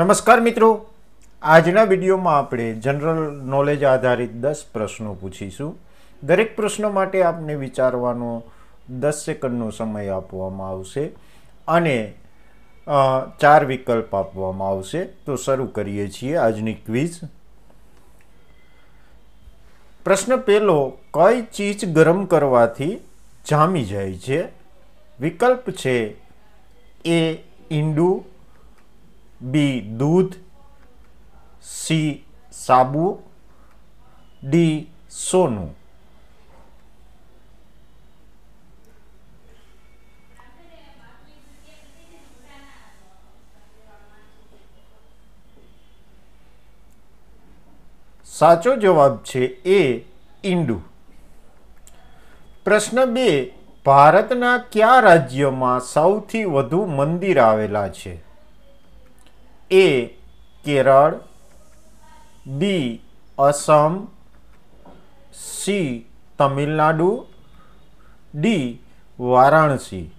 નમસ્કાર મિત્રો આજના વિડીયોમાં આપણે જનરલ નોલેજ આધારિત દસ પ્રશ્નો પૂછીશું દરેક પ્રશ્નો માટે આપને વિચારવાનો દસ સેકન્ડનો સમય આપવામાં આવશે અને ચાર વિકલ્પ આપવામાં આવશે તો શરૂ કરીએ છીએ આજની ક્વિઝ પ્રશ્ન પહેલો કઈ ચીજ ગરમ કરવાથી જામી જાય છે વિકલ્પ છે એ ઈંડું બી દૂધ સી સાબુ ડી સોનું સાચો જવાબ છે એ ઇન્ડુ પ્રશ્ન બે ભારતના કયા રાજ્યમાં સૌથી વધુ મંદિર આવેલા છે A Kerala B Assam C Tamil Nadu D Varanasi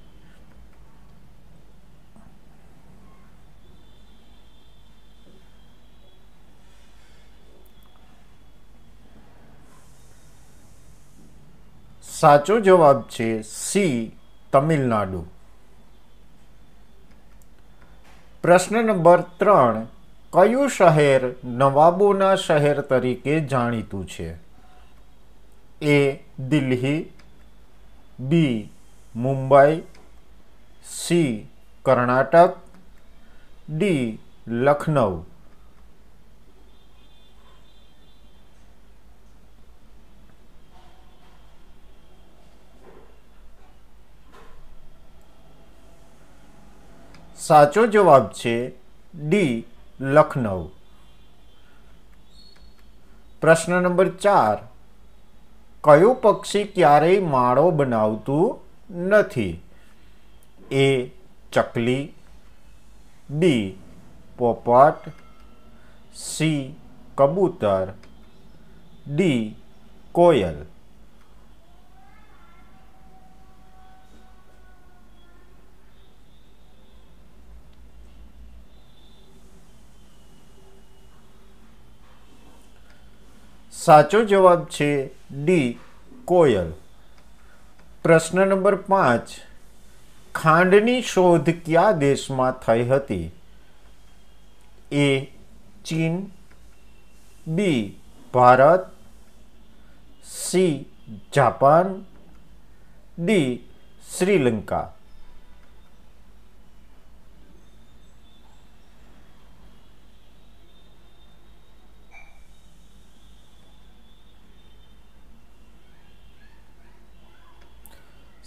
સાચો જવાબ છે સી તમિલનાડુ પ્રશ્ન નંબર ત્રણ કયું શહેર નવાબોના શહેર તરીકે જાણીતું છે A Delhi B Mumbai C Karnataka D Lucknow સાચો જવાબ છે ડી લખનઉ પ્રશ્ન નંબર ચાર કયું પક્ષી ક્યારેય માળો બનાવતું નથી એ ચકલી બી પોપટ સી કબૂતર ડી કોયલ સાચો જવાબ છે ડી કોયલ પ્રશ્ન નંબર પાંચ ખાંડની શોધ કયા દેશમાં થઈ હતી એ ચીન B Bharat C Japan D Sri Lanka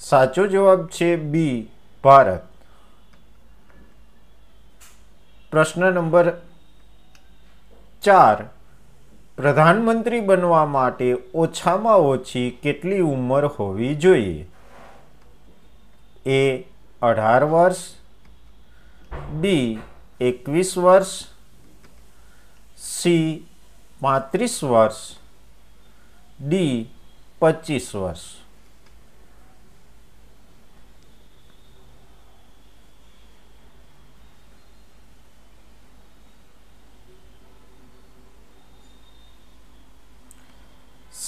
સાચો જવાબ છે બી ભારત પ્રશ્ન નંબર ચાર પ્રધાનમંત્રી બનવા માટે ઓછામાં ઓછી કેટલી ઉંમર હોવી જોઈએ એ અઢાર વર્ષ બી એકવીસ વર્ષ સી પાંત્રીસ વર્ષ ડી પચીસ વર્ષ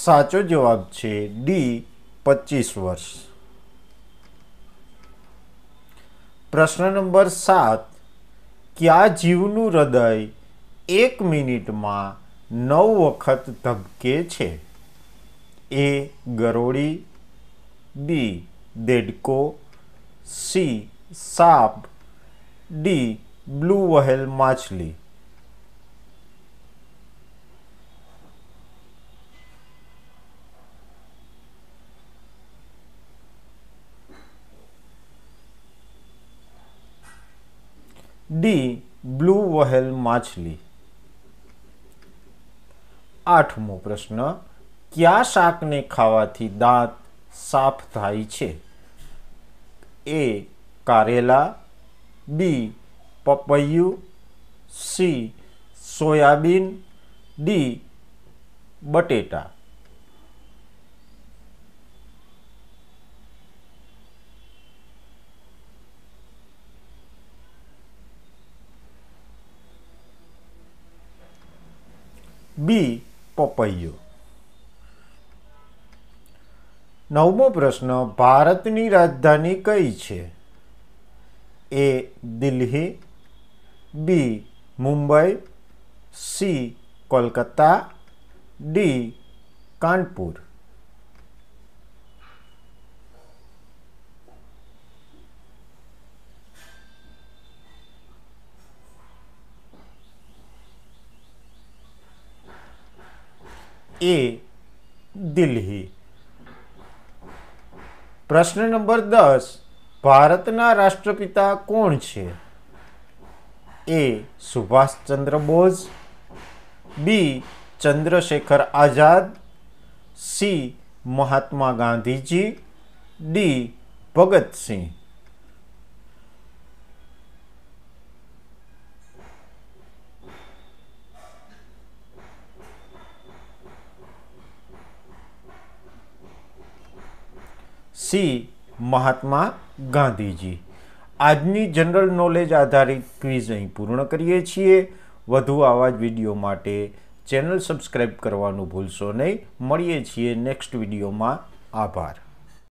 સાચો જવાબ છે ડી પચીસ વર્ષ પ્રશ્ન નંબર સાત કયા જીવનું હૃદય એક મિનિટમાં નવ વખત ધબકે છે એ ગરોળી બી દેડકો સી સાપ ડી બ્લુ વહેલ માછલી ડી બ્લુ વહેલ માછલી આઠમો પ્રશ્ન કયા શાકને ખાવાથી દાંત સાફ થાય છે એ કારેલા બી પપૈયું સી સોયાબીન ડી બટેટા બી પપૈયો નવમો પ્રશ્ન ભારતની રાજધાની કઈ છે A Delhi B Mumbai C Kolkata D Kanpur A Delhi પ્રશ્ન નંબર દસ ભારતના રાષ્ટ્રપિતા કોણ છે A Subhash Chandra Bose B Chandrashekhar Azad C Mahatma Gandhiji D Bhagat Singh C Mahatma Gandhiji આજની જનરલ નોલેજ આધારિત ક્વિઝ અહીં પૂર્ણ કરીએ છીએ વધુ આવા જ વિડીયો માટે ચેનલ સબસ્ક્રાઈબ કરવાનું ભૂલશો નહીં મળીએ છીએ નેક્સ્ટ વિડીયોમાં આભાર